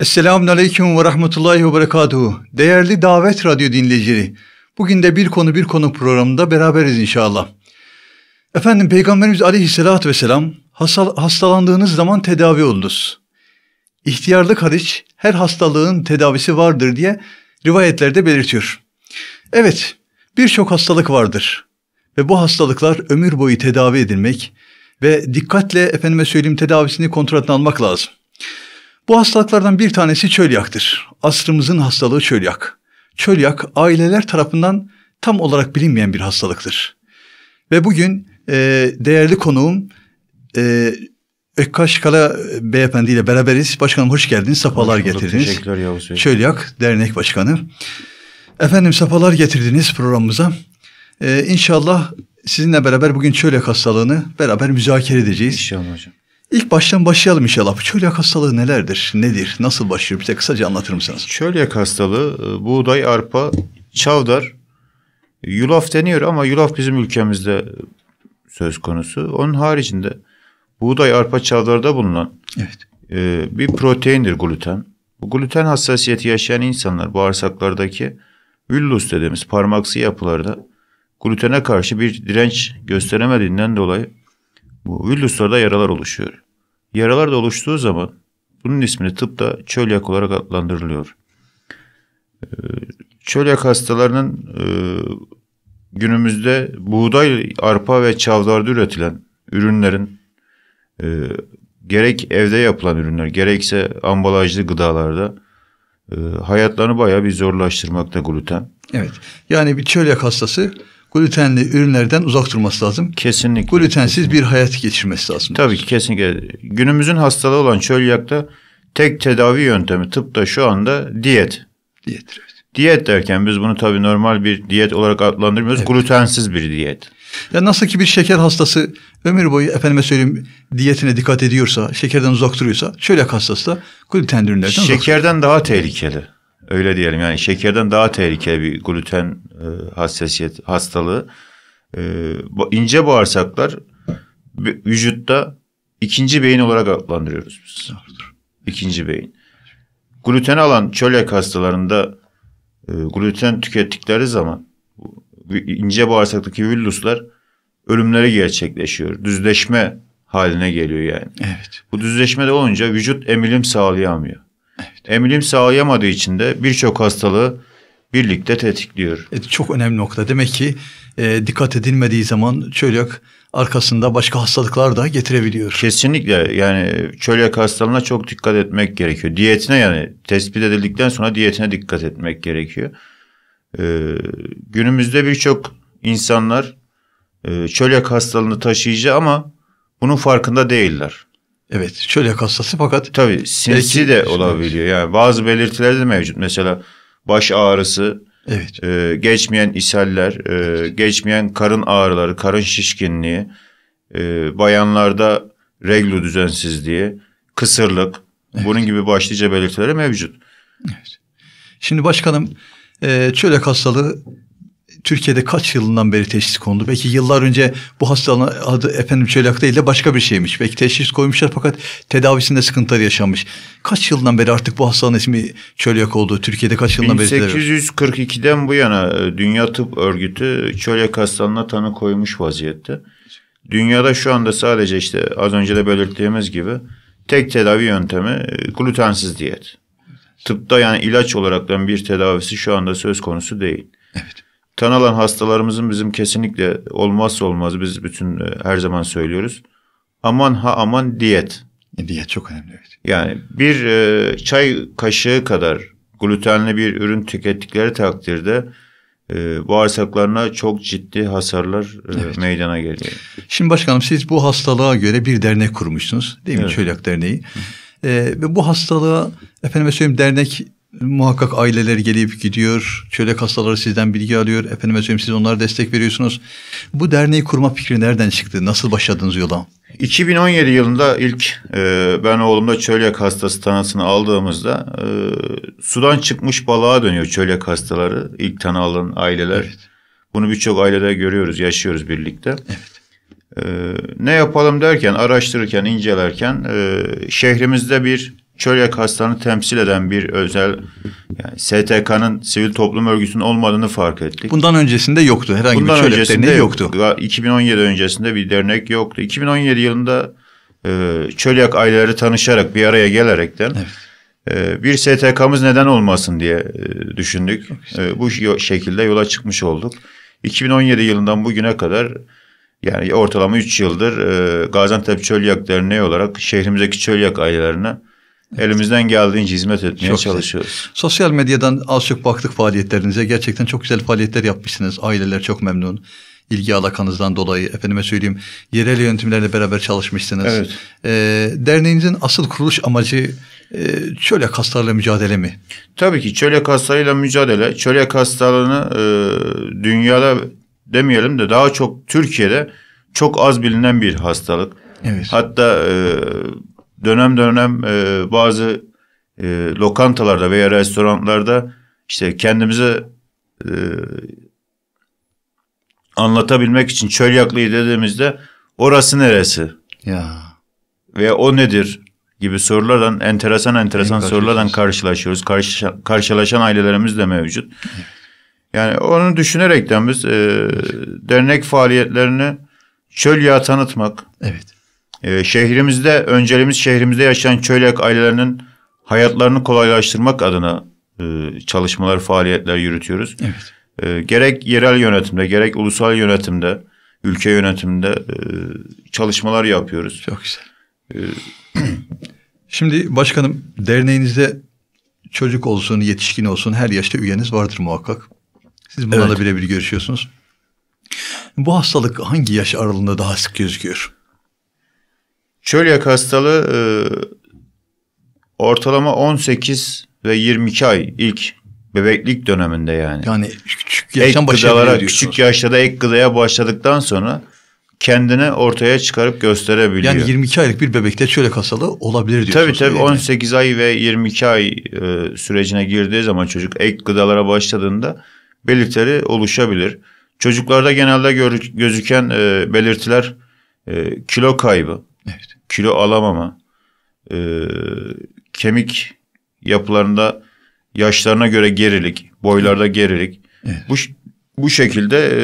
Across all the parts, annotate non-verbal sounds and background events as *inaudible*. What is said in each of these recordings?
Esselamun Aleyküm ve Rahmetullahi ve Berekatuhu. Değerli Davet Radyo dinleyicileri, bugün de Bir Konu Bir Konu programında beraberiz inşallah. Efendim Peygamberimiz Aleyhisselatü Vesselam, hastalandığınız zaman tedavi olunuz. İhtiyarlık hariç her hastalığın tedavisi vardır diye rivayetlerde belirtiyor. Evet, birçok hastalık vardır ve bu hastalıklar ömür boyu tedavi edilmek ve dikkatle efendime söyleyeyim tedavisini kontrolden almak lazım. Bu hastalıklardan bir tanesi çölyaktır. Asrımızın hastalığı çölyak. Çölyak aileler tarafından tam olarak bilinmeyen bir hastalıktır. Ve bugün e, değerli konuğum e, Ökkaş Kara Beyefendi ile beraberiz. Başkanım hoş geldiniz, Sapalar hoş getirdiniz. Teşekkürler Yavuz Bey. Çölyak Dernek Başkanı. Efendim sapalar getirdiniz programımıza. Ee, inşallah sizinle beraber bugün çölyak hastalığını beraber müzakere edeceğiz. İnşallah hocam. İlk baştan başlayalım inşallah. Çölyak hastalığı nelerdir? Nedir? Nasıl başlıyor? Bize kısaca anlatır mısınız? Çölyak hastalığı e, buğday, arpa, çavdar, yulaf deniyor ama yulaf bizim ülkemizde söz konusu. Onun haricinde buğday, arpa, çavdarda bulunan evet. e, bir proteindir gluten. Bu gluten hassasiyeti yaşayan insanlar bağırsaklardaki villus dediğimiz parmaksı yapılarda glutene karşı bir direnç gösteremediğinden dolayı bu villuslarda yaralar oluşuyor. Yaralar da oluştuğu zaman bunun ismini tıpta çölyak olarak adlandırılıyor. Ee, çölyak hastalarının e, günümüzde buğday, arpa ve çavdarda üretilen ürünlerin e, gerek evde yapılan ürünler gerekse ambalajlı gıdalarda e, hayatlarını bayağı bir zorlaştırmakta gluten. Evet. Yani bir çölyak hastası glutenli ürünlerden uzak durması lazım. Kesinlikle. Glutensiz kesinlikle. bir hayat geçirmesi lazım. Tabii ki kesinlikle. Günümüzün hastalığı olan çölyakta tek tedavi yöntemi tıpta şu anda diyet. Diyet evet. Diyet derken biz bunu tabii normal bir diyet olarak adlandırmıyoruz. Evet. Glutensiz bir diyet. Ya nasıl ki bir şeker hastası ömür boyu efendime söyleyeyim diyetine dikkat ediyorsa, şekerden uzak duruyorsa, çölyak hastası da gluten ürünlerden Şekerden daha tehlikeli. Öyle diyelim yani şekerden daha tehlikeli bir gluten e, hassasiyet hastalığı. E, ince bağırsaklar vücutta ikinci beyin olarak adlandırıyoruz biz. İkinci beyin. Gluten alan çölyak hastalarında e, gluten tükettikleri zaman ince bağırsaktaki villuslar ölümleri gerçekleşiyor. Düzleşme haline geliyor yani. Evet. Bu de olunca vücut emilim sağlayamıyor emilim sağlayamadığı için de birçok hastalığı birlikte tetikliyor. Evet, çok önemli nokta. Demek ki e, dikkat edilmediği zaman çölyak arkasında başka hastalıklar da getirebiliyor. Kesinlikle yani çölyak hastalığına çok dikkat etmek gerekiyor. Diyetine yani tespit edildikten sonra diyetine dikkat etmek gerekiyor. Ee, günümüzde birçok insanlar e, çölyak hastalığını taşıyıcı ama bunun farkında değiller. Evet çölyak hastası fakat... Tabii sinsi de olabiliyor. Yani bazı belirtiler de mevcut. Mesela baş ağrısı, evet. e, geçmeyen ishaller, e, evet. geçmeyen karın ağrıları, karın şişkinliği, e, bayanlarda reglo düzensizliği, kısırlık, evet. bunun gibi başlıca belirtileri mevcut. Evet. Şimdi başkanım e, çölyak hastalığı Türkiye'de kaç yılından beri teşhis kondu? Belki yıllar önce bu hastalığın adı efendim çölyak değil de başka bir şeymiş. Belki teşhis koymuşlar fakat tedavisinde sıkıntılar yaşanmış. Kaç yıldan beri artık bu hastalığın ismi çölyak oldu? Türkiye'de kaç yıldan 1842'den beri? 1842'den bu yana e, Dünya Tıp Örgütü çölyak hastalığına tanı koymuş vaziyette. Dünyada şu anda sadece işte az önce de belirttiğimiz gibi tek tedavi yöntemi e, glutensiz diyet. Tıpta yani ilaç olaraktan bir tedavisi şu anda söz konusu değil. Evet. Tan alan hastalarımızın bizim kesinlikle olmazsa olmaz biz bütün e, her zaman söylüyoruz. Aman ha aman diyet. E, diyet çok önemli evet. Yani bir e, çay kaşığı kadar glutenli bir ürün tükettikleri takdirde e, bağırsaklarına çok ciddi hasarlar e, evet. meydana geliyor. Şimdi başkanım siz bu hastalığa göre bir dernek kurmuşsunuz değil mi? Evet. Çölyak Derneği. E, ve bu hastalığa efendime söyleyeyim dernek Muhakkak aileler gelip gidiyor. Çölek hastaları sizden bilgi alıyor. Efendim söyleyeyim siz onlara destek veriyorsunuz. Bu derneği kurma fikri nereden çıktı? Nasıl başladınız yola? 2017 yılında ilk e, ben oğlumda çölyak hastası tanısını aldığımızda e, sudan çıkmış balığa dönüyor çölyak hastaları. ilk tanı alan aileler. Evet. Bunu birçok ailede görüyoruz, yaşıyoruz birlikte. Evet. E, ne yapalım derken, araştırırken, incelerken e, şehrimizde bir çölyak hastalığını temsil eden bir özel yani STK'nın sivil toplum örgütünün olmadığını fark ettik. Bundan öncesinde yoktu. Herhangi Bundan bir çölyak öncesinde derneği yoktu. yoktu. 2017 öncesinde bir dernek yoktu. 2017 yılında e, çölyak aileleri tanışarak bir araya gelerekten evet. e, bir STK'mız neden olmasın diye e, düşündük. E, bu şekilde yola çıkmış olduk. 2017 yılından bugüne kadar yani ortalama 3 yıldır e, Gaziantep Çölyak Derneği olarak şehrimizdeki çölyak ailelerine Elimizden geldiğince hizmet etmeye çok çalışıyoruz. Güzel. Sosyal medyadan az çok baktık faaliyetlerinize. Gerçekten çok güzel faaliyetler yapmışsınız. Aileler çok memnun ilgi alakanızdan dolayı efendime söyleyeyim yerel yönetimlerle beraber çalışmışsınız. Evet. E, derneğinizin asıl kuruluş amacı e, çölyak hastalığıyla mücadele mi? Tabii ki çölyak hastalığıyla mücadele. Çölyak hastalığını e, dünyada demeyelim de daha çok Türkiye'de çok az bilinen bir hastalık. Evet. Hatta e, dönem dönem e, bazı e, lokantalarda veya restoranlarda işte kendimize e, anlatabilmek için çöl çölyaklıyı dediğimizde orası neresi? Ya. Veya o nedir? gibi sorulardan enteresan enteresan evet, sorulardan karşılaşıyoruz. Karşı, karşılaşan ailelerimiz de mevcut. Yani onu düşünerekten biz e, dernek faaliyetlerini çöl çölyağı tanıtmak. Evet. Ee, şehrimizde önceliğimiz şehrimizde yaşayan çölyak ailelerinin hayatlarını kolaylaştırmak adına e, çalışmalar, faaliyetler yürütüyoruz. Evet. E, gerek yerel yönetimde, gerek ulusal yönetimde, ülke yönetimde e, çalışmalar yapıyoruz. Çok güzel. Ee, *clears throat* Şimdi başkanım derneğinizde çocuk olsun, yetişkin olsun her yaşta üyeniz vardır muhakkak. Siz bunlarla evet. birebir görüşüyorsunuz. Bu hastalık hangi yaş aralığında daha sık gözüküyor? Çölyak hastalığı e, ortalama 18 ve 22 ay ilk bebeklik döneminde yani. Yani küçük yaştan ek gıdalara, küçük yaşta da ek gıdaya başladıktan sonra kendini ortaya çıkarıp gösterebiliyor. Yani 22 aylık bir bebekte şöyle hastalığı olabilir diyorsunuz. Tabii tabii 18 ay ve 22 ay e, sürecine girdiği zaman çocuk ek gıdalara başladığında belirtileri oluşabilir. Çocuklarda genelde gör, gözüken e, belirtiler e, kilo kaybı, evet kilo alamama, e, kemik yapılarında yaşlarına göre gerilik, boylarda gerilik. Evet. Bu bu şekilde e,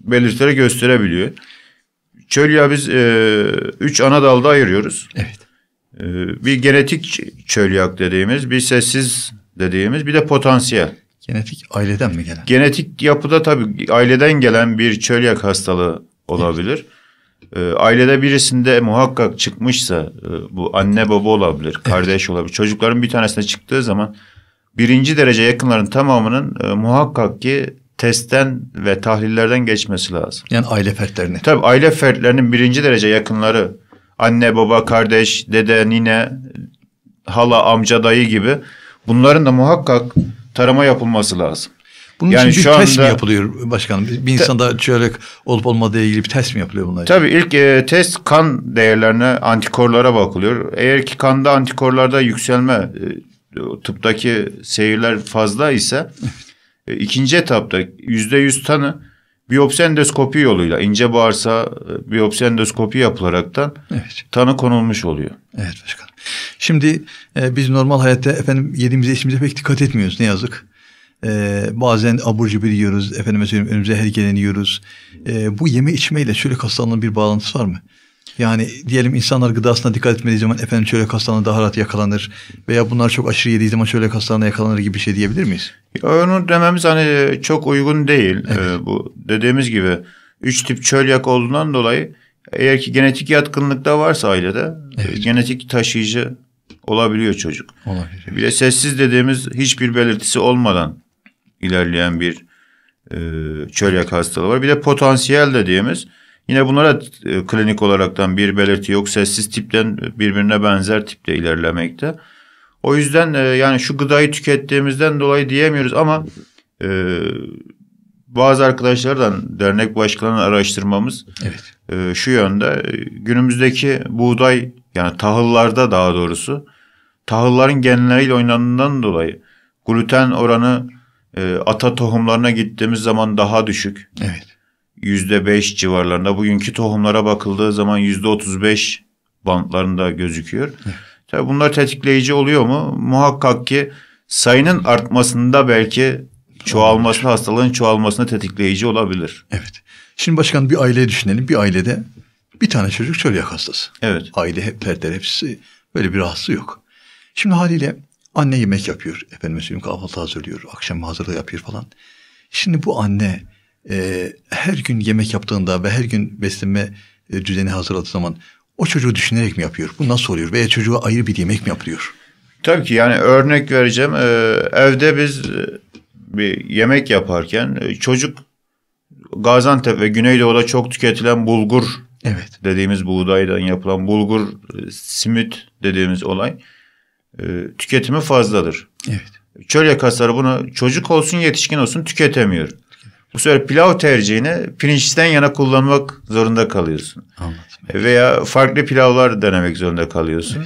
belirtileri gösterebiliyor. Çölya biz e, üç ana dalda ayırıyoruz. Evet. E, bir genetik çölyak dediğimiz, bir sessiz dediğimiz, bir de potansiyel. Genetik aileden mi gelen? Genetik yapıda tabii aileden gelen bir çölyak hastalığı olabilir. Evet. E, ailede birisinde muhakkak çıkmışsa e, bu anne baba olabilir, kardeş evet. olabilir. Çocukların bir tanesine çıktığı zaman birinci derece yakınların tamamının e, muhakkak ki testten ve tahlillerden geçmesi lazım. Yani aile fertlerini. Tabii aile fertlerinin birinci derece yakınları anne, baba, kardeş, dede, nine, hala, amca, dayı gibi bunların da muhakkak tarama yapılması lazım. Bunun yani için şu anda, test mi yapılıyor başkanım? Bir insanda çörek olup olmadığı ilgili bir test mi yapılıyor bunlar? Tabii ilk e, test kan değerlerine, antikorlara bakılıyor. Eğer ki kanda antikorlarda yükselme, e, tıptaki seyirler fazla ise e, ikinci etapta yüzde yüz tanı biyopsi endoskopi yoluyla ince bağırsa e, biyopsi endoskopi yapılaraktan evet. tanı konulmuş oluyor. Evet başkanım. Şimdi e, biz normal hayatta efendim yediğimize içimize pek dikkat etmiyoruz ne yazık. E, bazen abur cubur yiyoruz. Efendime söyleyeyim önümüze her gelen yiyoruz. E, bu yeme içmeyle çölek hastalığının bir bağlantısı var mı? Yani diyelim insanlar gıdasına dikkat etmediği zaman efendim çölek hastalığına daha rahat yakalanır veya bunlar çok aşırı yediği zaman çölek hastalığına yakalanır gibi bir şey diyebilir miyiz? onu dememiz hani çok uygun değil. Ee, evet. Ee, bu dediğimiz gibi üç tip çölyak olduğundan dolayı eğer ki genetik yatkınlık da varsa ailede evet. genetik taşıyıcı olabiliyor çocuk. Olabilir. Bir de sessiz dediğimiz hiçbir belirtisi olmadan ilerleyen bir e, çölyak hastalığı var. Bir de potansiyel dediğimiz yine bunlara e, klinik olaraktan bir belirti yok. Sessiz tipten birbirine benzer tipte ilerlemekte. O yüzden e, yani şu gıdayı tükettiğimizden dolayı diyemiyoruz ama e, bazı arkadaşlardan dernek başkanı araştırmamız evet. e, şu yönde e, günümüzdeki buğday yani tahıllarda daha doğrusu tahılların genleriyle oynandığından dolayı gluten oranı e, ee, ata tohumlarına gittiğimiz zaman daha düşük. Evet. Yüzde beş civarlarında. Bugünkü tohumlara bakıldığı zaman yüzde otuz beş bantlarında gözüküyor. Evet. Tabii bunlar tetikleyici oluyor mu? Muhakkak ki sayının artmasında belki çoğalması, hastalığın çoğalmasına tetikleyici olabilir. Evet. Şimdi başkan bir aile düşünelim. Bir ailede bir tane çocuk çölyak hastası. Evet. Aile hep perder hepsi böyle bir rahatsız yok. Şimdi haliyle Anne yemek yapıyor. Efendim söyleyeyim kahvaltı hazırlıyor. Akşam hazırlığı yapıyor falan. Şimdi bu anne e, her gün yemek yaptığında ve her gün beslenme e, düzeni hazırladığı zaman o çocuğu düşünerek mi yapıyor? Bu nasıl oluyor? Veya çocuğa ayrı bir yemek mi yapılıyor? Tabii ki yani örnek vereceğim. Ee, evde biz e, bir yemek yaparken e, çocuk Gaziantep ve Güneydoğu'da çok tüketilen bulgur Evet. dediğimiz buğdaydan yapılan bulgur e, simit dediğimiz olay. E, tüketimi fazladır. Evet. Çölyak yakasları bunu çocuk olsun yetişkin olsun tüketemiyor. Bu sefer pilav tercihine pirinçten yana kullanmak zorunda kalıyorsun. Anladım. Veya farklı pilavlar denemek zorunda kalıyorsun.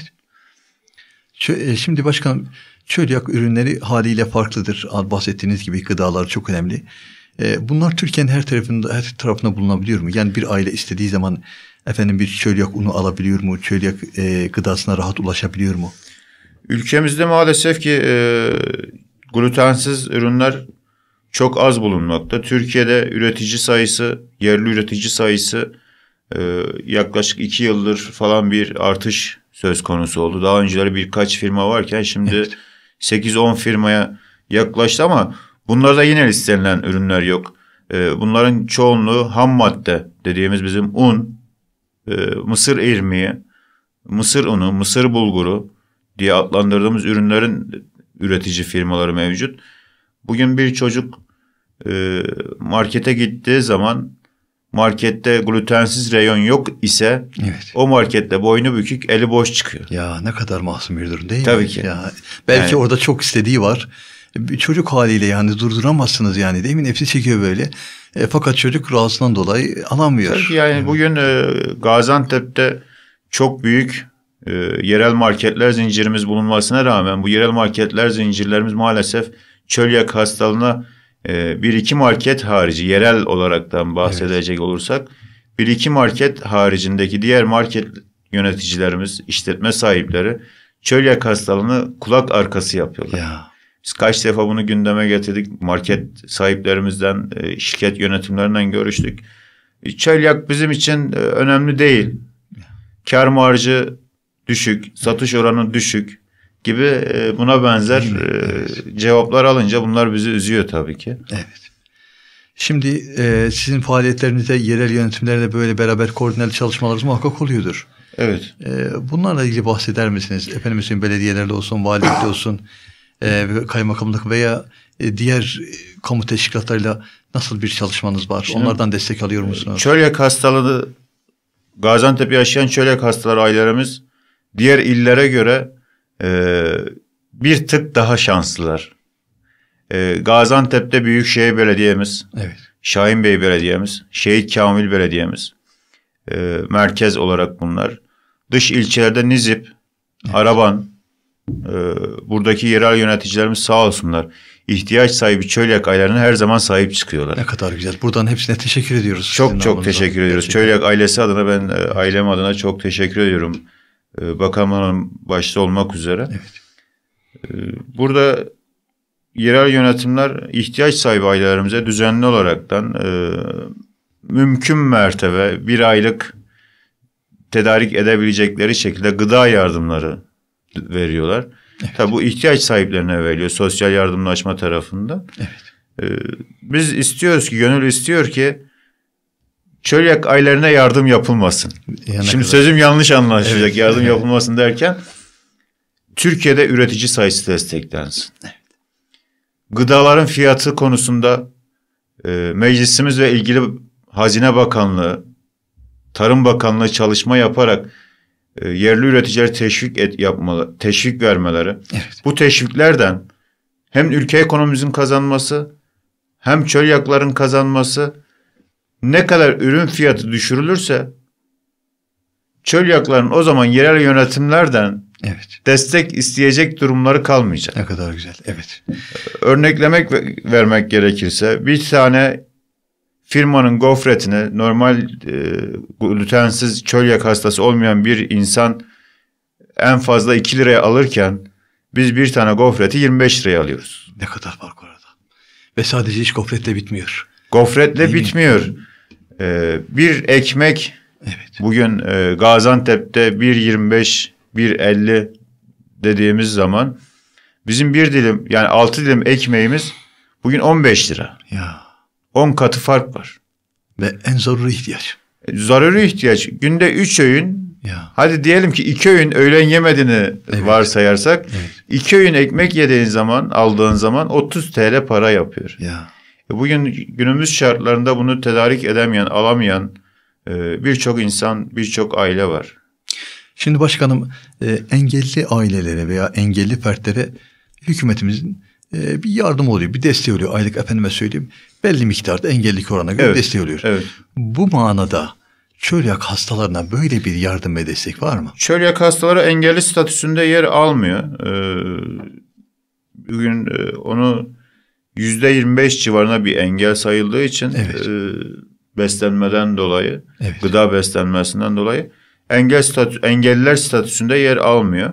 Evet. E, şimdi başkan çölyak ürünleri haliyle farklıdır. Bahsettiğiniz gibi gıdalar çok önemli. E, bunlar Türkiye'nin her tarafında her tarafına bulunabiliyor mu? Yani bir aile istediği zaman efendim bir çölyak unu alabiliyor mu? Çölyak gıdasına rahat ulaşabiliyor mu? Ülkemizde maalesef ki e, glutensiz ürünler çok az bulunmakta. Türkiye'de üretici sayısı, yerli üretici sayısı e, yaklaşık iki yıldır falan bir artış söz konusu oldu. Daha önceleri birkaç firma varken şimdi evet. 8-10 firmaya yaklaştı ama bunlarda yine istenilen ürünler yok. E, bunların çoğunluğu ham madde dediğimiz bizim un, e, mısır irmiği, mısır unu, mısır bulguru, diye adlandırdığımız ürünlerin üretici firmaları mevcut. Bugün bir çocuk e, markete gittiği zaman markette glutensiz reyon yok ise evet. o markette boynu bükük eli boş çıkıyor. Ya ne kadar masum bir durum değil Tabii mi? Tabii ki. Ya, belki yani. orada çok istediği var. E, bir çocuk haliyle yani durduramazsınız yani değil mi? Nefsi çekiyor böyle. E, fakat çocuk rahatsızlığından dolayı alamıyor. Tabii ki yani hmm. bugün e, Gaziantep'te çok büyük e, yerel marketler zincirimiz bulunmasına rağmen bu yerel marketler zincirlerimiz maalesef çölyak hastalığına e, bir iki market harici yerel olaraktan bahsedecek evet. olursak bir iki market haricindeki diğer market yöneticilerimiz, işletme sahipleri çölyak hastalığını kulak arkası yapıyorlar. Ya. Biz kaç defa bunu gündeme getirdik. Market sahiplerimizden, e, şirket yönetimlerinden görüştük. E, çölyak bizim için e, önemli değil. Kar marjı düşük, satış oranı düşük gibi e, buna benzer e, evet. cevaplar alınca bunlar bizi üzüyor tabii ki. Evet. Şimdi e, sizin faaliyetlerinizde yerel yönetimlerle böyle beraber koordineli çalışmalarınız muhakkak oluyordur. Evet. E, bunlarla ilgili bahseder misiniz? Efendim Hüseyin belediyelerde olsun, valilikte olsun, e, kaymakamlık veya e, diğer e, kamu teşkilatlarıyla nasıl bir çalışmanız var? Şimdi, Onlardan destek alıyor musunuz? Çölyak hastalığı, Gaziantep'i yaşayan çölyak hastaları ailelerimiz diğer illere göre e, bir tık daha şanslılar. E, Gaziantep'te Büyükşehir Belediye'miz, evet. Şahin Bey Belediye'miz, Şehit Kamil Belediye'miz e, merkez olarak bunlar. Dış ilçelerde Nizip, evet. Araban, e, buradaki yerel yöneticilerimiz sağ olsunlar. İhtiyaç sahibi çölyak ailelerine her zaman sahip çıkıyorlar. Ne kadar güzel. Buradan hepsine teşekkür ediyoruz. Çok çok teşekkür ediyoruz. Çölyak ailesi adına ben e, ailem adına çok teşekkür ediyorum. Ee, Bakan başta olmak üzere. Evet. Ee, burada yerel yönetimler ihtiyaç sahibi ailelerimize düzenli olaraktan e, mümkün mertebe bir aylık tedarik edebilecekleri şekilde gıda yardımları veriyorlar. Evet. Tabi bu ihtiyaç sahiplerine veriliyor sosyal yardımlaşma tarafında. Evet. Ee, biz istiyoruz ki, gönül istiyor ki çölyak aylarına yardım yapılmasın. Yani Şimdi kadar. sözüm yanlış anlaşılacak evet. yardım yapılmasın derken Türkiye'de üretici sayısı desteklensin. Gıdaların fiyatı konusunda e, meclisimiz ve ilgili Hazine Bakanlığı, Tarım Bakanlığı çalışma yaparak e, yerli üreticileri teşvik et, yapmalı, teşvik vermeleri. Evet. Bu teşviklerden hem ülke ekonomimizin kazanması, hem çöl yakların kazanması, ne kadar ürün fiyatı düşürülürse çölyakların o zaman yerel yönetimlerden evet. destek isteyecek durumları kalmayacak. Ne kadar güzel. Evet. Örneklemek vermek gerekirse bir tane firmanın gofretine normal e, glutensiz çölyak hastası olmayan bir insan en fazla 2 liraya alırken biz bir tane gofreti 25 liraya alıyoruz. Ne kadar fark orada. Ve sadece iş gofretle bitmiyor. Gofretle Değil bitmiyor. Mi? Ee, bir ekmek evet. bugün e, Gaziantep'te 1.25, 1.50 dediğimiz zaman bizim bir dilim yani altı dilim ekmeğimiz bugün 15 lira. Ya. 10 katı fark var. Ve en zaruri ihtiyaç. E, zaruri ihtiyaç. Günde 3 öğün ya. Hadi diyelim ki iki öğün öğlen yemediğini evet. varsayarsak evet. iki öğün ekmek yediğin zaman aldığın zaman 30 TL para yapıyor. Ya. E, bugün günümüz şartlarında bunu tedarik edemeyen, alamayan e, birçok insan, birçok aile var. Şimdi başkanım e, engelli ailelere veya engelli fertlere hükümetimizin bir yardım oluyor, bir desteği oluyor. Aylık efendime söyleyeyim belli miktarda engellilik oranına göre evet, desteği oluyor. Evet. Bu manada çölyak hastalarına böyle bir yardım ve destek var mı? Çölyak hastaları engelli statüsünde yer almıyor. bugün onu %25 civarına bir engel sayıldığı için evet. e, beslenmeden dolayı, evet. gıda beslenmesinden dolayı engel statü, engelliler statüsünde yer almıyor.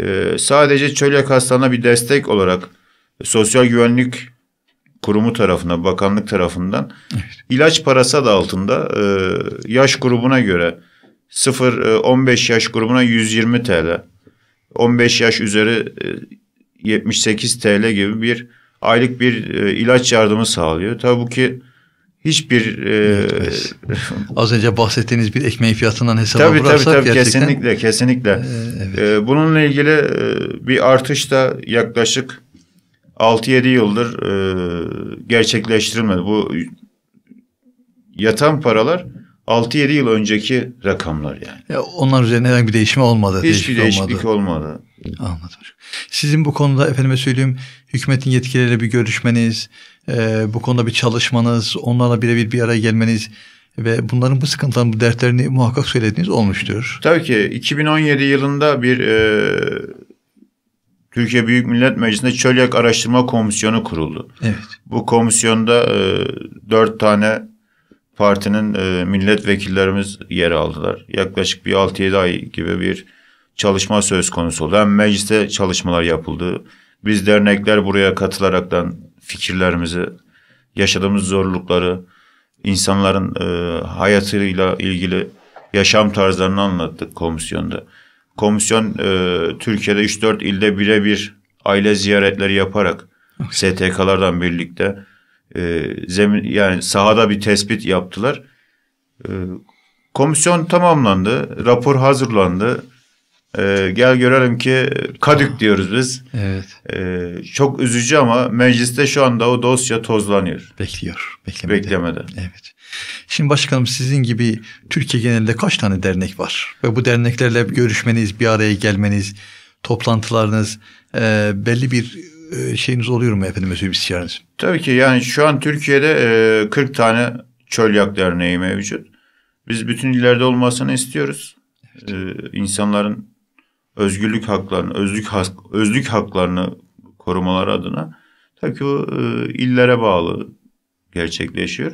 E, sadece çölyak hastalığına bir destek olarak Sosyal Güvenlik Kurumu tarafından, bakanlık tarafından evet. ilaç parası da altında e, yaş grubuna göre 0-15 e, yaş grubuna 120 TL, 15 yaş üzeri e, 78 TL gibi bir aylık bir e, ilaç yardımı sağlıyor. Tabii ki hiçbir e, evet, evet. az önce bahsettiğiniz bir ekmeğin fiyatından hesap tabii, vurarsak tabii, tabii, gerçekten kesinlikle kesinlikle. Ee, evet. ee, bununla ilgili e, bir artış da yaklaşık 6-7 yıldır e, gerçekleştirilmedi. Bu yatan paralar 6-7 yıl önceki rakamlar yani. Ya onlar üzerinde herhangi bir değişim olmadı. Hiçbir değişiklik, değişiklik olmadı. olmadı. Anladım. Sizin bu konuda efendime söyleyeyim hükümetin yetkilileriyle bir görüşmeniz, e, bu konuda bir çalışmanız, onlarla birebir bir araya gelmeniz ve bunların bu sıkıntıların, bu dertlerini muhakkak söylediğiniz olmuştur. Tabii ki 2017 yılında bir e, Türkiye Büyük Millet Meclisi'nde Çölyak Araştırma Komisyonu kuruldu. Evet. Bu komisyonda e, dört tane partinin e, milletvekillerimiz yer aldılar. Yaklaşık bir 6-7 ay gibi bir çalışma söz konusu oldu. Hem mecliste çalışmalar yapıldı. Biz dernekler buraya katılaraktan fikirlerimizi, yaşadığımız zorlukları, insanların e, hayatıyla ilgili yaşam tarzlarını anlattık komisyonda. Komisyon e, Türkiye'de 3-4 ilde birebir aile ziyaretleri yaparak STK'lardan birlikte e, zemin yani sahada bir tespit yaptılar. E, komisyon tamamlandı, rapor hazırlandı. E, gel görelim ki kadük diyoruz biz. Evet. E, çok üzücü ama mecliste şu anda o dosya tozlanıyor. Bekliyor. Beklemede. Beklemede. Evet. Şimdi başkanım sizin gibi Türkiye genelinde kaç tane dernek var? Ve bu derneklerle görüşmeniz, bir araya gelmeniz, toplantılarınız e, belli bir e, şeyiniz oluyor mu efendim mesela istişareniz? Tabii ki yani şu an Türkiye'de 40 e, tane çölyak derneği mevcut. Biz bütün illerde olmasını istiyoruz. Evet. E, insanların özgürlük haklarını, özlük, hak, özlük haklarını korumaları adına tabii ki bu illere bağlı gerçekleşiyor.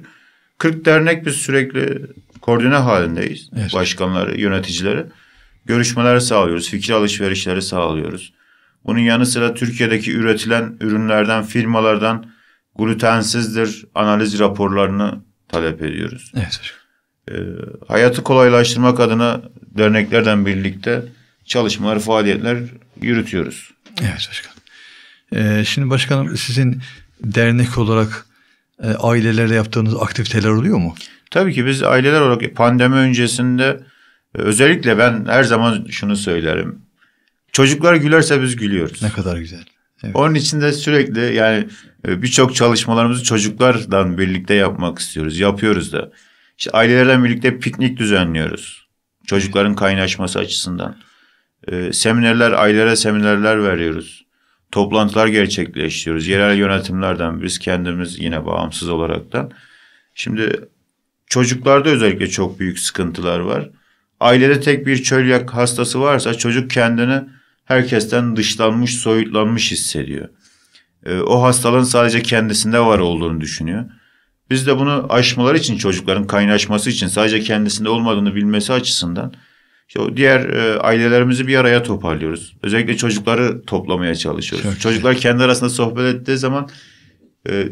40 dernek biz sürekli koordine halindeyiz. Evet. Başkanları, yöneticileri. Görüşmeler sağlıyoruz, fikir alışverişleri sağlıyoruz. Bunun yanı sıra Türkiye'deki üretilen ürünlerden, firmalardan glutensizdir analiz raporlarını talep ediyoruz. Evet hocam. E, hayatı kolaylaştırmak adına derneklerden birlikte çalışmalar, faaliyetler yürütüyoruz. Evet başkanım. E, şimdi başkanım sizin dernek olarak e, ailelerle yaptığınız aktiviteler oluyor mu? Tabii ki biz aileler olarak pandemi öncesinde e, özellikle ben her zaman şunu söylerim. Çocuklar gülerse biz gülüyoruz. Ne kadar güzel. Evet. Onun için de sürekli yani e, birçok çalışmalarımızı çocuklardan birlikte yapmak istiyoruz. Yapıyoruz da. İşte ailelerden birlikte piknik düzenliyoruz. Çocukların kaynaşması açısından. E, seminerler, ailelere seminerler veriyoruz. Toplantılar gerçekleştiriyoruz. Yerel yönetimlerden biz kendimiz yine bağımsız olaraktan. Şimdi çocuklarda özellikle çok büyük sıkıntılar var. Ailede tek bir çölyak hastası varsa çocuk kendini herkesten dışlanmış, soyutlanmış hissediyor. Ee, o hastalığın sadece kendisinde var olduğunu düşünüyor. Biz de bunu aşmaları için çocukların kaynaşması için sadece kendisinde olmadığını bilmesi açısından işte diğer e, ailelerimizi bir araya toparlıyoruz. Özellikle çocukları toplamaya çalışıyoruz. Çok Çocuklar kendi arasında sohbet ettiği zaman e,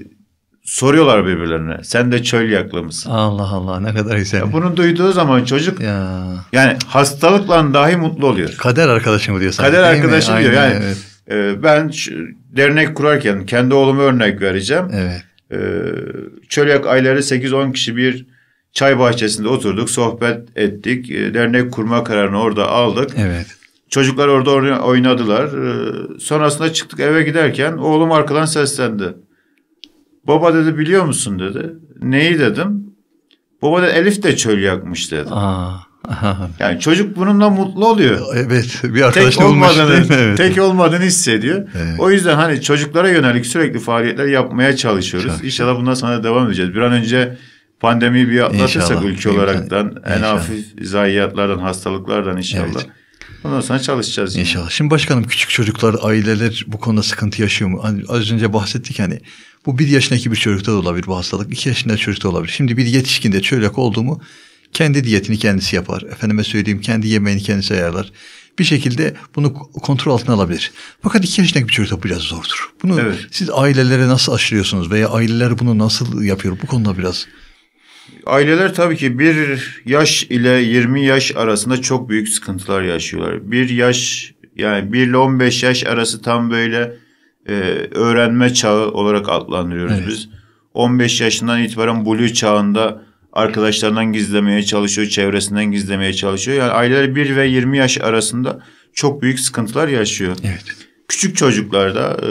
soruyorlar birbirlerine. Sen de çöl yaklı mısın? Allah Allah ne kadar güzel. Ya bunu duyduğu zaman çocuk ya. yani hastalıkla dahi mutlu oluyor. Kader arkadaşım diyor sana. Kader arkadaşım mi? diyor. Aynen, yani evet. e, ben dernek kurarken kendi oğlumu örnek vereceğim. Evet. E, çölyak ayları 8-10 kişi bir çay bahçesinde oturduk, sohbet ettik. E, dernek kurma kararını orada aldık. Evet. Çocuklar orada oynadılar. E, sonrasında çıktık eve giderken oğlum arkadan seslendi. Baba dedi biliyor musun dedi. Neyi dedim. Baba da Elif de çöl yakmış dedi. *laughs* yani çocuk bununla mutlu oluyor. Evet, bir arkadaş tek olmadığını, olmuş, *laughs* evet. tek olmadığını hissediyor. Evet. O yüzden hani çocuklara yönelik sürekli faaliyetler yapmaya çalışıyoruz. Çok İnşallah bundan sonra devam edeceğiz. Bir an önce pandemiyi bir atlatırsak inşallah. ülke olaraktan, en hafif zayiatlardan, hastalıklardan inşallah. Evet. Ondan sonra çalışacağız. Yine. İnşallah. Şimdi başkanım küçük çocuklar, aileler bu konuda sıkıntı yaşıyor mu? Hani az önce bahsettik hani bu bir yaşındaki bir çocukta da olabilir bu hastalık. iki yaşındaki çocukta olabilir. Şimdi bir yetişkinde çölyak oldu mu kendi diyetini kendisi yapar. Efendime söyleyeyim kendi yemeğini kendisi ayarlar. Bir şekilde bunu kontrol altına alabilir. Fakat iki yaşındaki bir çocukta bu biraz zordur. Bunu evet. siz ailelere nasıl aşılıyorsunuz veya aileler bunu nasıl yapıyor? Bu konuda biraz Aileler tabii ki bir yaş ile 20 yaş arasında çok büyük sıkıntılar yaşıyorlar. Bir yaş yani 1 ile 15 yaş arası tam böyle e, öğrenme çağı olarak adlandırıyoruz evet. biz. 15 yaşından itibaren bulu çağında arkadaşlarından gizlemeye çalışıyor, çevresinden gizlemeye çalışıyor. Yani aileler 1 ve 20 yaş arasında çok büyük sıkıntılar yaşıyor. Evet. Küçük çocuklarda e,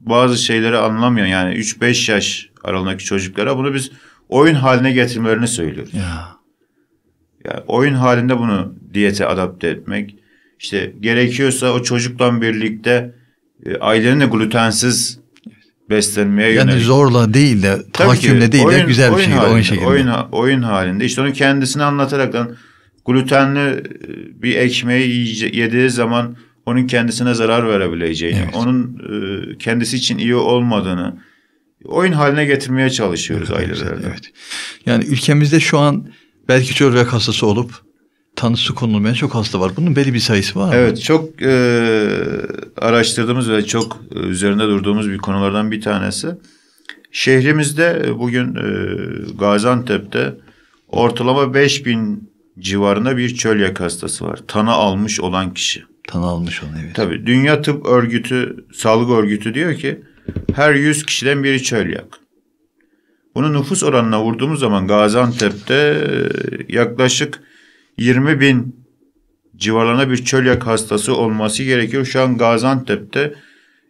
bazı şeyleri anlamıyor yani 3-5 yaş aralığındaki çocuklara bunu biz oyun haline getirmelerini söylüyoruz. Ya. Yani oyun halinde bunu diyete adapte etmek. İşte gerekiyorsa o çocukla birlikte e, ailenin de glutensiz beslenmeye yani zorla değil de tahakkümle değil oyun, de güzel oyun bir şekilde halinde, oyun şeklinde. Oyun, oyun halinde İşte onu kendisini anlatarak glutenli e, bir ekmeği yediği zaman onun kendisine zarar verebileceğini, evet. onun e, kendisi için iyi olmadığını, oyun haline getirmeye çalışıyoruz evet, ailelerde. Evet. Yani ülkemizde şu an belki çölyak hastası olup tanısı konulmayan çok hasta var. Bunun belli bir sayısı var Evet mı? çok e, araştırdığımız ve çok üzerinde durduğumuz bir konulardan bir tanesi. Şehrimizde e, bugün e, Gaziantep'te ortalama 5000 civarında bir çölyak hastası var. Tanı almış olan kişi. Tanı almış olan evet. Tabii Dünya Tıp Örgütü, Sağlık Örgütü diyor ki her 100 kişiden biri çölyak. Bunu nüfus oranına vurduğumuz zaman Gaziantep'te yaklaşık 20 bin civarına bir çölyak hastası olması gerekiyor. Şu an Gaziantep'te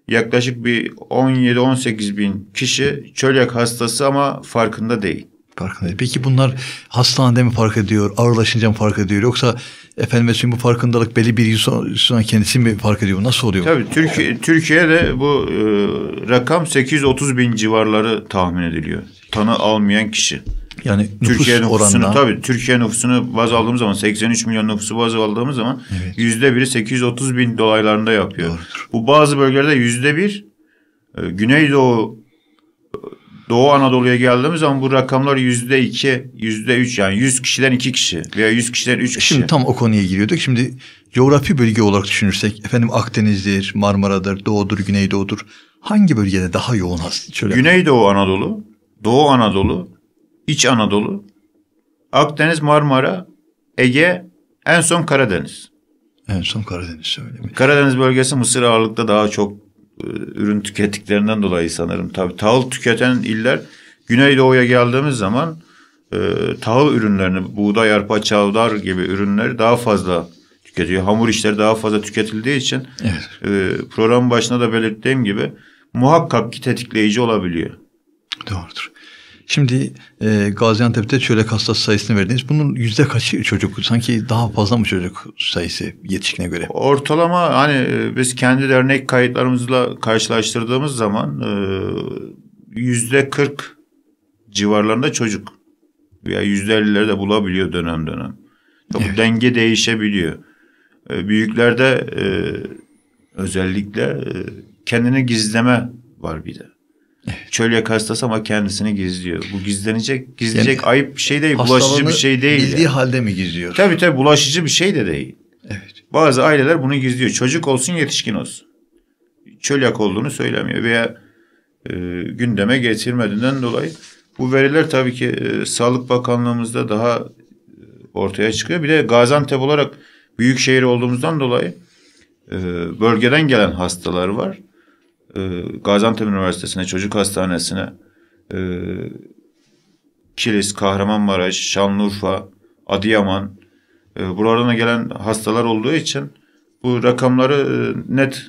yaklaşık bir 17-18 bin kişi çölyak hastası ama farkında değil. Farkında değil. Peki bunlar hastanede mi fark ediyor, ağırlaşınca mı fark ediyor yoksa efendim şimdi bu farkındalık belli bir yıl sonra kendisi mi fark ediyor? Nasıl oluyor? Tabii Türkiye, Türkiye'de bu e, rakam 830 bin civarları tahmin ediliyor. Tanı almayan kişi. Yani nüfus Türkiye nüfusunu oranına... tabii Türkiye nüfusunu baz aldığımız zaman 83 milyon nüfusu baz aldığımız zaman yüzde biri 830 bin dolaylarında yapıyor. Doğrudur. Bu bazı bölgelerde yüzde bir e, Güneydoğu Doğu Anadolu'ya geldiğimiz zaman bu rakamlar yüzde iki, yüzde üç yani yüz kişiden iki kişi veya yüz kişiden üç kişi. Şimdi tam o konuya giriyorduk. Şimdi coğrafi bölge olarak düşünürsek efendim Akdeniz'dir, Marmara'dır, Doğu'dur, Güneydoğu'dur. Hangi bölgede daha yoğun hasta? Şöyle Güneydoğu Anadolu, Doğu Anadolu, İç Anadolu, Akdeniz, Marmara, Ege, en son Karadeniz. En son Karadeniz öyle Karadeniz bölgesi Mısır ağırlıkta daha çok e, ürün tükettiklerinden dolayı sanırım. Tabii tahıl tüketen iller Güneydoğu'ya geldiğimiz zaman e, tahıl ürünlerini, buğday, arpa, çavdar gibi ürünleri daha fazla tüketiyor. Hamur işleri daha fazla tüketildiği için evet. e, program başına da belirttiğim gibi muhakkak ki tetikleyici olabiliyor. Doğrudur. Şimdi e, Gaziantep'te çölek hasta sayısını verdiniz. Bunun yüzde kaçı çocuk? Sanki daha fazla mı çocuk sayısı yetişkine göre? Ortalama hani e, biz kendi dernek kayıtlarımızla karşılaştırdığımız zaman e, yüzde kırk civarlarında çocuk veya yüzde ellileri de bulabiliyor dönem dönem. Çok evet. denge değişebiliyor. E, büyüklerde özellikle kendini gizleme var bir de. Çöl hastası ama kendisini gizliyor. Bu gizlenecek, gizleyecek yani, ayıp bir şey değil, bulaşıcı bir şey değil. Bildiği yani. halde mi gizliyor? Tabii tabii bulaşıcı bir şey de değil. Evet. Bazı aileler bunu gizliyor. Çocuk olsun, yetişkin olsun. çöl yak olduğunu söylemiyor veya e, gündeme getirmediğinden dolayı bu veriler tabii ki e, Sağlık Bakanlığımızda daha e, ortaya çıkıyor. Bir de Gaziantep olarak büyük şehir olduğumuzdan dolayı e, bölgeden gelen hastalar var e, Gaziantep Üniversitesi'ne, çocuk hastanesine, e, Kilis, Kahramanmaraş, Şanlıurfa, Adıyaman, e, buralardan gelen hastalar olduğu için bu rakamları e, net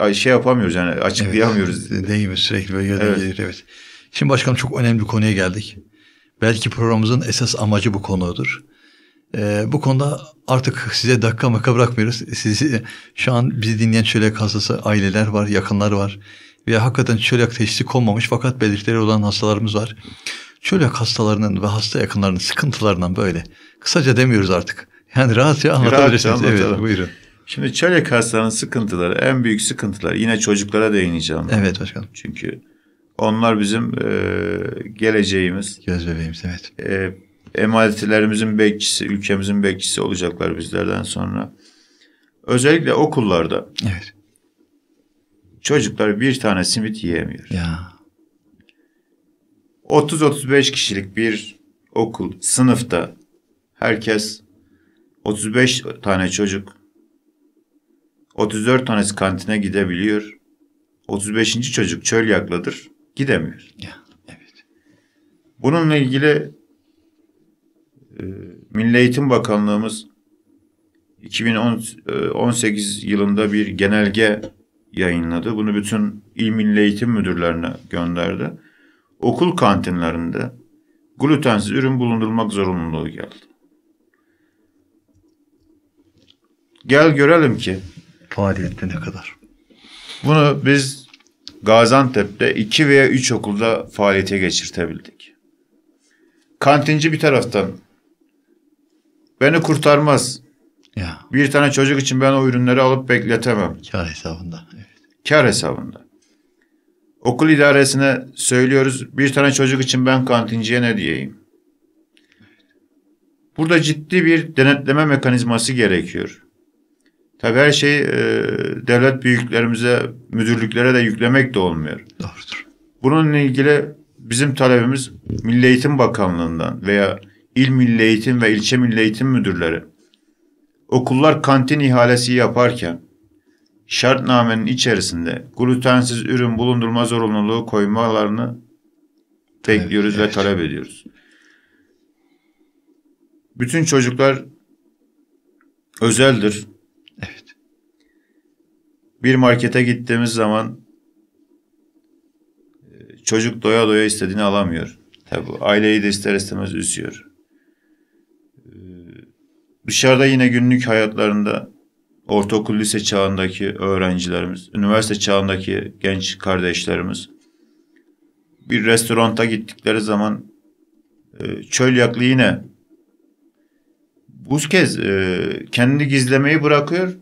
e, şey yapamıyoruz yani açıklayamıyoruz. Evet, değil mi sürekli böyle evet. gelir evet. Şimdi başkanım çok önemli bir konuya geldik. Belki programımızın esas amacı bu konudur. Ee, bu konuda artık size dakika maka bırakmıyoruz. Sizi şu an bizi dinleyen çölyak hastası aileler var, yakınlar var. Ve hakikaten çölyak teşhisi konmamış fakat belirtileri olan hastalarımız var. Çölyak hastalarının ve hasta yakınlarının sıkıntılarından böyle. Kısaca demiyoruz artık. Yani rahatça anlatabilirsiniz. Rahatça evet, buyurun. Şimdi çölyak hastalarının sıkıntıları, en büyük sıkıntılar yine çocuklara değineceğim. Ben. Evet başkanım. Çünkü onlar bizim e, geleceğimiz. Göz bebeğimiz evet. E, emanetlerimizin bekçisi, ülkemizin bekçisi olacaklar bizlerden sonra. Özellikle okullarda. Evet. Çocuklar bir tane simit yiyemiyor. Ya. 30-35 kişilik bir okul, sınıfta herkes 35 tane çocuk 34 tanesi kantine gidebiliyor. 35. çocuk çöl yaklıdır. Gidemiyor. Ya, evet. Bununla ilgili ee, milli Eğitim Bakanlığımız 2018 e, yılında bir genelge yayınladı. Bunu bütün il milli eğitim müdürlerine gönderdi. Okul kantinlerinde glutensiz ürün bulundurmak zorunluluğu geldi. Gel görelim ki faaliyette ne kadar. Bunu biz Gaziantep'te 2 veya 3 okulda faaliyete geçirtebildik. Kantinci bir taraftan beni kurtarmaz. Ya. Bir tane çocuk için ben o ürünleri alıp bekletemem. Kar hesabında. Evet. Kar hesabında. Okul idaresine söylüyoruz bir tane çocuk için ben kantinciye ne diyeyim? Burada ciddi bir denetleme mekanizması gerekiyor. Tabi her şey e, devlet büyüklerimize, müdürlüklere de yüklemek de olmuyor. Doğrudur. Bununla ilgili bizim talebimiz Milli Eğitim Bakanlığı'ndan veya il milli eğitim ve ilçe milli eğitim müdürleri, okullar kantin ihalesi yaparken, şartnamenin içerisinde glutensiz ürün bulundurma zorunluluğu koymalarını bekliyoruz evet, ve talep ediyoruz. Bütün çocuklar özeldir. Evet. Bir markete gittiğimiz zaman e, çocuk doya doya istediğini alamıyor. Tabi aileyi de ister istemez üzüyor. Dışarıda yine günlük hayatlarında ortaokul lise çağındaki öğrencilerimiz, üniversite çağındaki genç kardeşlerimiz bir restoranta gittikleri zaman e, çölyaklı yine bu kez e, kendini gizlemeyi bırakıyor,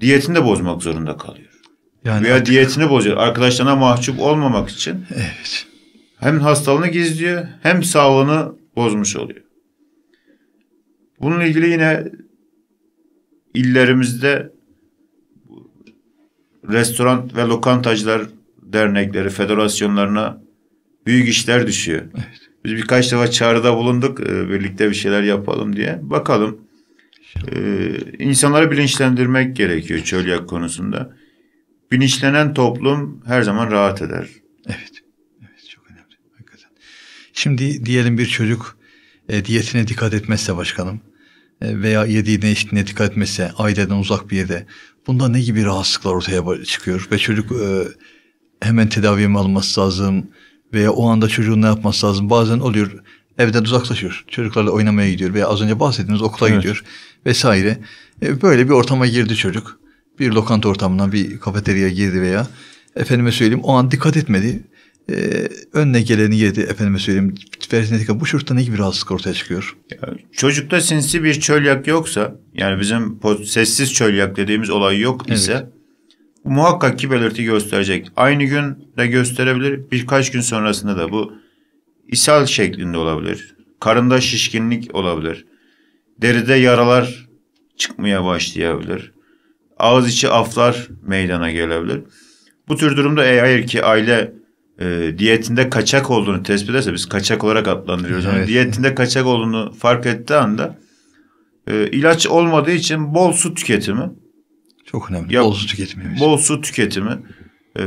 diyetini de bozmak zorunda kalıyor. Yani Veya artık... diyetini bozuyor. Arkadaşlarına mahcup olmamak için. Evet. Hem hastalığını gizliyor hem sağlığını bozmuş oluyor. Bununla ilgili yine illerimizde restoran ve lokantacılar dernekleri, federasyonlarına büyük işler düşüyor. Evet. Biz birkaç defa çağrıda bulunduk e, birlikte bir şeyler yapalım diye. Bakalım. Ee, insanları bilinçlendirmek gerekiyor çölyak konusunda. Bilinçlenen toplum her zaman rahat eder. Evet. Evet çok önemli. Hakikaten. Şimdi diyelim bir çocuk e, diyetine dikkat etmezse başkanım e, veya yediğine içtiğine dikkat etmese aileden uzak bir yerde bunda ne gibi rahatsızlıklar ortaya çıkıyor ve çocuk e, hemen tedaviye mi alması lazım veya o anda çocuğun ne yapması lazım bazen oluyor evden uzaklaşıyor çocuklarla oynamaya gidiyor veya az önce bahsettiğiniz okula evet. gidiyor vesaire e, böyle bir ortama girdi çocuk bir lokanta ortamına bir kafeteryaya girdi veya efendime söyleyeyim o an dikkat etmedi e, önüne geleni yedi efendime söyleyeyim. Fersinetika bu çocukta ne gibi rahatsızlık ortaya çıkıyor? Ya, çocukta sinsi bir çölyak yoksa yani bizim sessiz çölyak dediğimiz olay yok ise evet. muhakkak ki belirti gösterecek. Aynı gün de gösterebilir birkaç gün sonrasında da bu ishal şeklinde olabilir. Karında şişkinlik olabilir. Deride yaralar çıkmaya başlayabilir. Ağız içi aflar meydana gelebilir. Bu tür durumda eğer ki aile e, diyetinde kaçak olduğunu tespit ederse biz kaçak olarak adlandırıyoruz. Evet. Yani diyetinde kaçak olduğunu fark ettiği anda e, ilaç olmadığı için bol su tüketimi. Çok önemli. Ya, bol su tüketimi. Bol su tüketimi, e,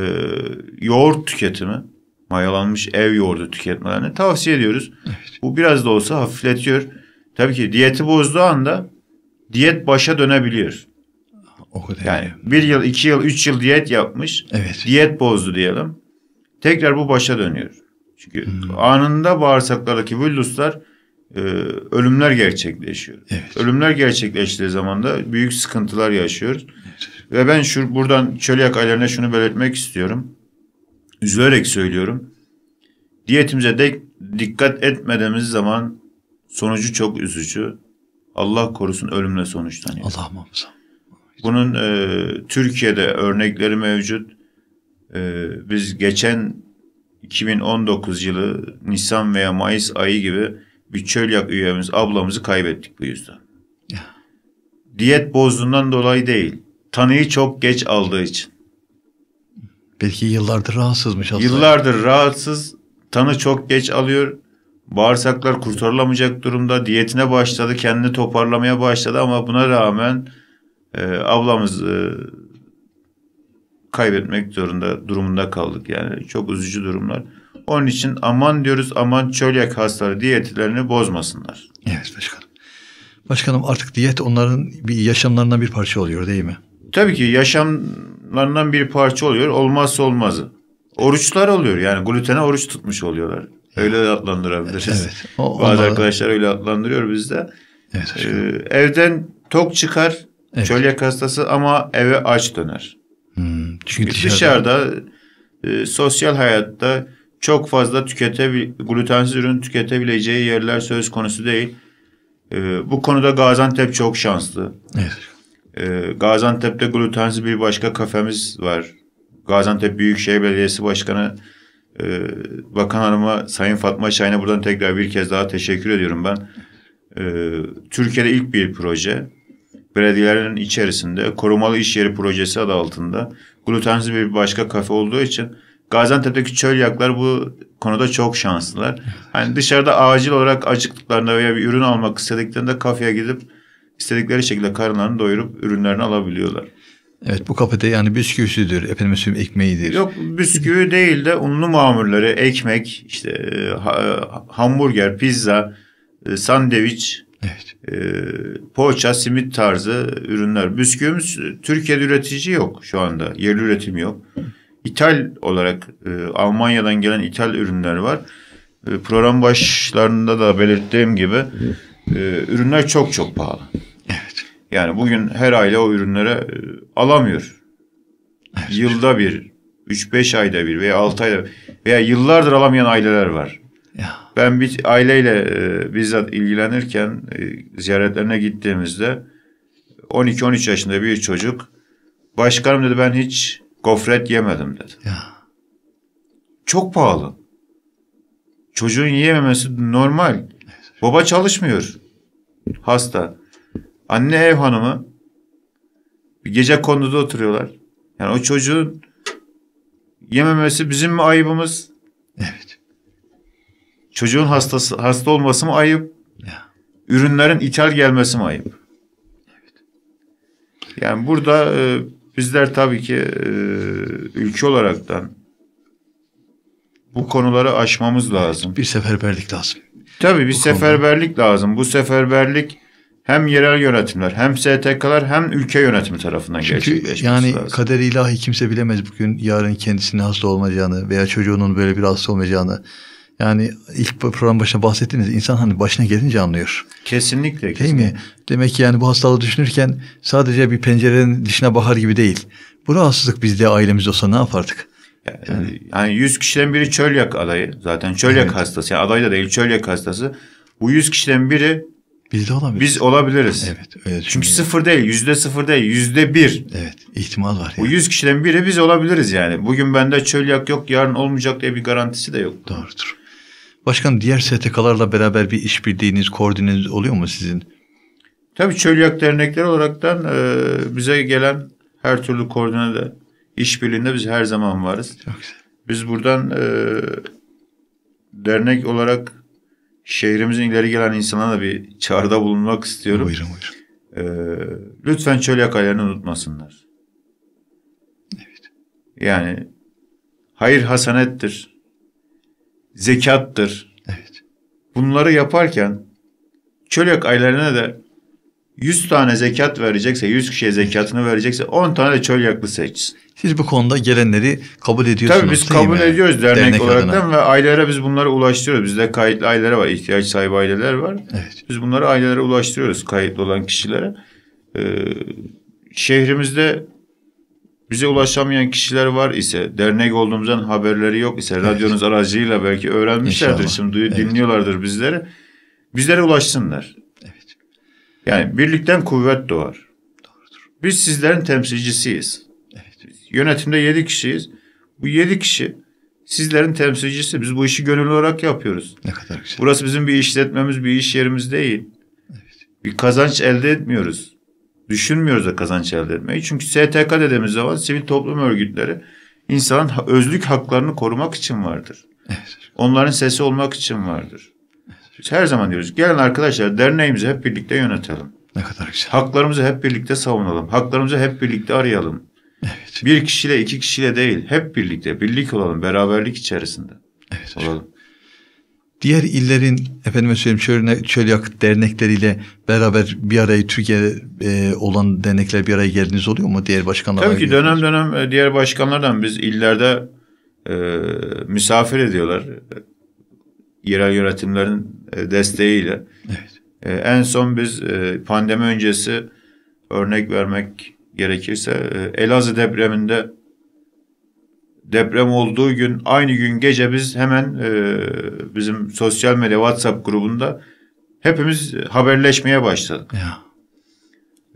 yoğurt tüketimi, mayalanmış ev yoğurdu tüketmelerini tavsiye ediyoruz. Evet. Bu biraz da olsa hafifletiyor. Tabii ki diyeti bozduğu anda diyet başa dönebiliyor. O kadar. Yani bir yıl, iki yıl, üç yıl diyet yapmış. Evet. Diyet bozdu diyelim tekrar bu başa dönüyor. Çünkü hmm. anında bağırsaklardaki vülluslar e, ölümler gerçekleşiyor. Evet. Ölümler gerçekleştiği zaman da büyük sıkıntılar yaşıyoruz. Evet. Ve ben şu buradan çölyak ailelerine şunu belirtmek istiyorum. Üzülerek söylüyorum. Diyetimize de dikkat etmediğimiz zaman sonucu çok üzücü. Allah korusun ölümle sonuçlanıyor. Allah muhafaza. Bunun e, Türkiye'de örnekleri mevcut. Ee, biz geçen 2019 yılı Nisan veya Mayıs ayı gibi bir çölyak üyemiz ablamızı kaybettik bu yüzden. Diyet bozduğundan dolayı değil. Tanıyı çok geç aldığı için. Belki yıllardır rahatsızmış aslında. Yıllardır rahatsız. Tanı çok geç alıyor. Bağırsaklar kurtarılamayacak durumda. Diyetine başladı. Kendini toparlamaya başladı ama buna rağmen e, ablamız e, kaybetmek zorunda durumunda kaldık yani. Çok üzücü durumlar. Onun için aman diyoruz aman çölyak hastaları diyetlerini bozmasınlar. Evet başkanım. Başkanım artık diyet onların bir yaşamlarından bir parça oluyor değil mi? Tabii ki yaşamlarından bir parça oluyor. Olmazsa olmazı. Oruçlar oluyor yani glutene oruç tutmuş oluyorlar. Öyle de adlandırabiliriz. Evet, o, Bazı onlara... arkadaşlar öyle adlandırıyor bizde. Evet, ee, evden tok çıkar evet. çölyak hastası ama eve aç döner. Hmm, çünkü dışarıda, dışarıda e, sosyal hayatta çok fazla tüketebil glutensiz ürün tüketebileceği yerler söz konusu değil. E, bu konuda Gaziantep çok şanslı. Evet. E, Gaziantep'te glutensiz bir başka kafemiz var. Gaziantep Büyükşehir Belediyesi Başkanı e, Bakan Hanım'a Sayın Fatma Şahin'e buradan tekrar bir kez daha teşekkür ediyorum ben. E, Türkiye'de ilk bir proje belediyelerin içerisinde korumalı iş yeri projesi adı altında glutensiz bir başka kafe olduğu için Gaziantep'teki çöl yaklar bu konuda çok şanslılar. Hani dışarıda acil olarak acıktıklarında veya bir ürün almak istediklerinde kafeye gidip istedikleri şekilde karınlarını doyurup ürünlerini alabiliyorlar. Evet bu kafede yani bisküvisidir, efendim söyleyeyim ekmeğidir. Yok bisküvi değil de unlu mamulleri, ekmek, işte e, e, hamburger, pizza, e, sandviç, Evet. E, poğaça, simit tarzı ürünler. Bisküvimiz Türkiye'de üretici yok şu anda. Yerli üretim yok. İthal olarak e, Almanya'dan gelen ithal ürünler var. E, program başlarında da belirttiğim gibi e, ürünler çok çok pahalı. Evet. Yani bugün her aile o ürünlere e, alamıyor. Evet. Yılda bir, 3-5 ayda bir veya 6 ayda veya yıllardır alamayan aileler var. Ya. Ben bir aileyle e, bizzat ilgilenirken e, ziyaretlerine gittiğimizde 12-13 yaşında bir çocuk başkanım dedi ben hiç gofret yemedim dedi. Ya. Çok pahalı. Çocuğun yiyememesi normal. Baba çalışmıyor. Hasta. Anne ev hanımı. Bir gece konuda oturuyorlar. Yani o çocuğun yememesi bizim mi ayıbımız? Evet. Çocuğun hastası hasta olması mı ayıp? Ürünlerin ithal gelmesi mi ayıp? Yani burada e, bizler tabii ki e, ülke olaraktan bu konuları aşmamız lazım. Bir seferberlik lazım. Tabii bir bu seferberlik konuda. lazım. Bu seferberlik hem yerel yönetimler hem STK'lar hem ülke yönetimi tarafından Çünkü gerçekleşmesi yani lazım. kader ilahi kimse bilemez bugün yarın kendisinin hasta olmayacağını veya çocuğunun böyle bir hasta olmayacağını yani ilk program başına bahsettiğiniz insan hani başına gelince anlıyor. Kesinlikle. Değil kesinlikle. mi? Demek ki yani bu hastalığı düşünürken sadece bir pencerenin dışına bakar gibi değil. Bu rahatsızlık bizde ailemiz olsa ne yapardık? Yani, e, yani, 100 kişiden biri çölyak adayı. Zaten çölyak evet. hastası. Yani aday da değil çölyak hastası. Bu 100 kişiden biri biz de olabiliriz. Biz olabiliriz. Evet. Öyle Çünkü sıfır değil, yüzde sıfır değil, yüzde bir. Evet, ihtimal var. Bu yüz kişiden biri biz olabiliriz yani. Bugün bende çölyak yok, yarın olmayacak diye bir garantisi de yok. Doğrudur. Başkan diğer STK'larla beraber bir işbirliğiniz, koordineniz oluyor mu sizin? Tabii çölyak dernekleri olaraktan e, bize gelen her türlü koordinede işbirliğinde biz her zaman varız. Çok güzel. Biz buradan e, dernek olarak şehrimizin ileri gelen insanlara da bir çağrıda bulunmak istiyorum. Buyurun buyurun. E, lütfen çölyak ayarını unutmasınlar. Evet. Yani hayır hasanettir zekattır. Evet. Bunları yaparken çölek aylarına da 100 tane zekat verecekse, 100 kişiye zekatını verecekse 10 tane de çöl yaklı seçsin. Siz bu konuda gelenleri kabul ediyorsunuz Tabii biz kabul mi? ediyoruz dernek, dernek olaraktan ve ailelere biz bunları ulaştırıyoruz. Bizde kayıtlı aileler var, ihtiyaç sahibi aileler var. Evet. Biz bunları ailelere ulaştırıyoruz kayıtlı olan kişilere. Ee, şehrimizde bize ulaşamayan kişiler var ise, dernek olduğumuzdan haberleri yok ise, evet. radyonuz aracıyla belki öğrenmişlerdir İnşallah. şimdi, evet. dinliyorlardır bizleri. Bizlere ulaşsınlar. Evet. Yani birlikten kuvvet doğar. Doğrudur. Biz sizlerin temsilcisiyiz. Evet. Yönetimde yedi kişiyiz. Bu yedi kişi sizlerin temsilcisi. Biz bu işi gönüllü olarak yapıyoruz. Ne kadar güzel. Burası bizim bir işletmemiz, bir iş yerimiz değil. Evet. Bir kazanç elde etmiyoruz düşünmüyoruz da kazanç elde etmeyi. Çünkü STK dediğimiz zaman sivil toplum örgütleri insanın özlük haklarını korumak için vardır. Evet. Onların sesi olmak için vardır. Evet. Her zaman diyoruz gelin arkadaşlar derneğimizi hep birlikte yönetelim. Ne kadar güzel. Haklarımızı hep birlikte savunalım. Haklarımızı hep birlikte arayalım. Evet. Bir kişiyle iki kişiyle değil hep birlikte birlik olalım beraberlik içerisinde. Evet. Olalım diğer illerin efendime söyleyeyim çöl yakıt dernekleriyle beraber bir araya Türkiye e, olan dernekler bir araya geldiniz oluyor mu diğer başkanlar? Tabii ki dönem dönem e, diğer başkanlardan biz illerde e, misafir ediyorlar. Yerel yönetimlerin e, desteğiyle. Evet. E, en son biz e, pandemi öncesi örnek vermek gerekirse e, Elazığ depreminde deprem olduğu gün aynı gün gece biz hemen e, bizim sosyal medya WhatsApp grubunda hepimiz haberleşmeye başladık. Ya.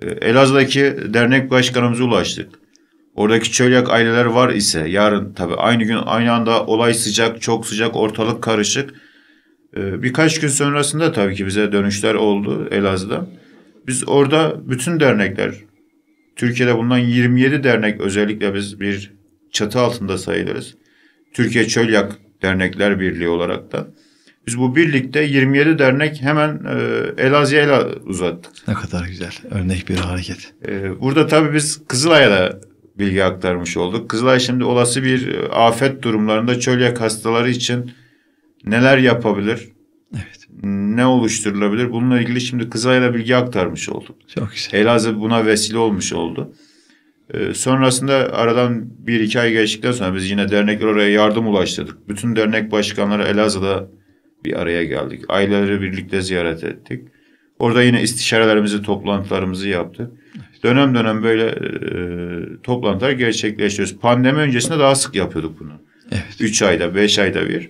E, Elazığ'daki dernek başkanımıza ulaştık. Oradaki çölyak aileler var ise yarın tabii aynı gün aynı anda olay sıcak, çok sıcak, ortalık karışık. E, birkaç gün sonrasında tabii ki bize dönüşler oldu Elazığ'da. Biz orada bütün dernekler, Türkiye'de bulunan 27 dernek özellikle biz bir çatı altında sayılırız. Türkiye Çölyak Dernekler Birliği olarak da. Biz bu birlikte 27 dernek hemen e, Elazığ'a el uzattık. Ne kadar güzel. Örnek bir hareket. E, burada tabii biz Kızılay'a da bilgi aktarmış olduk. Kızılay şimdi olası bir e, afet durumlarında çölyak hastaları için neler yapabilir? Evet. Ne oluşturulabilir? Bununla ilgili şimdi Kızılay'a bilgi aktarmış olduk. Çok güzel. Elazığ buna vesile olmuş oldu. Ee, sonrasında aradan bir iki ay geçtikten sonra biz yine dernekler oraya yardım ulaştırdık. Bütün dernek başkanları Elazığ'da bir araya geldik. Aileleri birlikte ziyaret ettik. Orada yine istişarelerimizi, toplantılarımızı yaptık. Dönem dönem böyle e, toplantılar gerçekleştiriyoruz. Pandemi öncesinde daha sık yapıyorduk bunu. Evet. Üç ayda, beş ayda bir.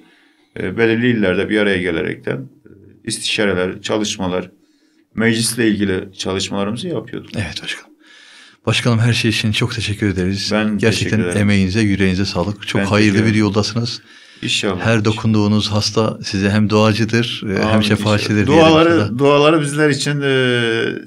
E, belirli illerde bir araya gelerekten e, istişareler, çalışmalar, meclisle ilgili çalışmalarımızı yapıyorduk. Evet başkanım. Başkanım her şey için çok teşekkür ederiz. Ben Gerçekten teşekkür emeğinize, yüreğinize sağlık. Çok ben hayırlı bir yoldasınız. İnşallah. Her dokunduğunuz hasta size hem duacıdır e, Amin hem şefaatçidir. Duaları, duaları bizler için e,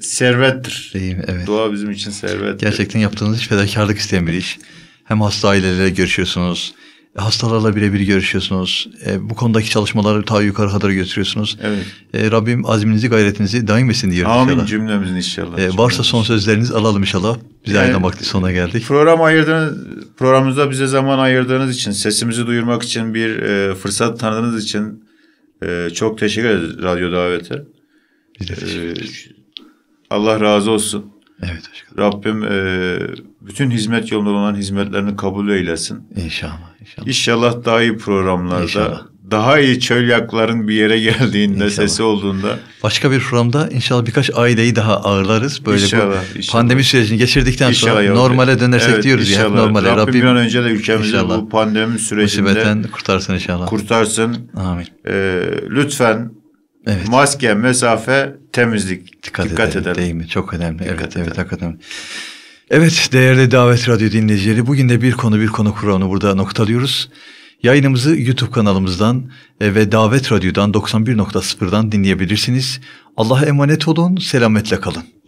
servettir. Deyim, evet. Dua bizim için servettir. Gerçekten yaptığınız iş fedakarlık isteyen bir iş. Hem hasta ailelerle görüşüyorsunuz. E, hastalarla birebir görüşüyorsunuz. E, bu konudaki çalışmaları ta yukarı kadar götürüyorsunuz. Evet. E, Rabbim azminizi, gayretinizi daim etsin diyorum Amin inşallah. cümlemizin inşallah. E, varsa son sözleriniz alalım inşallah. Biz yani, aydan vakti sona geldik. Program ayırdığınız, programımızda bize zaman ayırdığınız için, sesimizi duyurmak için bir e, fırsat tanıdığınız için e, çok teşekkür ederiz Radyo Davete. Biz de teşekkür e, ederiz. E, Allah razı olsun. Evet aşkım. Rabbim e, bütün hizmet yolunda olan hizmetlerini kabul eylesin. İnşallah. İnşallah, İnşallah daha iyi programlarda, inşallah. daha iyi çöl yakların bir yere geldiğinde, inşallah. sesi olduğunda. Başka bir programda inşallah birkaç aileyi daha ağırlarız. Böyle inşallah, bu inşallah. pandemi sürecini geçirdikten inşallah sonra yavrum. normale dönersek evet, diyoruz inşallah. ya. Normale. Rabbim, Rabbim bir an önce de ülkemizi inşallah. bu pandemi sürecinde kurtarsın inşallah. Kurtarsın. Amin. E, lütfen Evet. Maske, mesafe, temizlik. Dikkat, dikkat edelim, edelim. Değil mi? Çok önemli. Dikkat evet, edelim. evet Evet değerli Davet Radyo dinleyicileri bugün de bir konu bir konu kuralını burada noktalıyoruz. Yayınımızı YouTube kanalımızdan e, ve Davet Radyo'dan 91.0'dan dinleyebilirsiniz. Allah'a emanet olun, selametle kalın.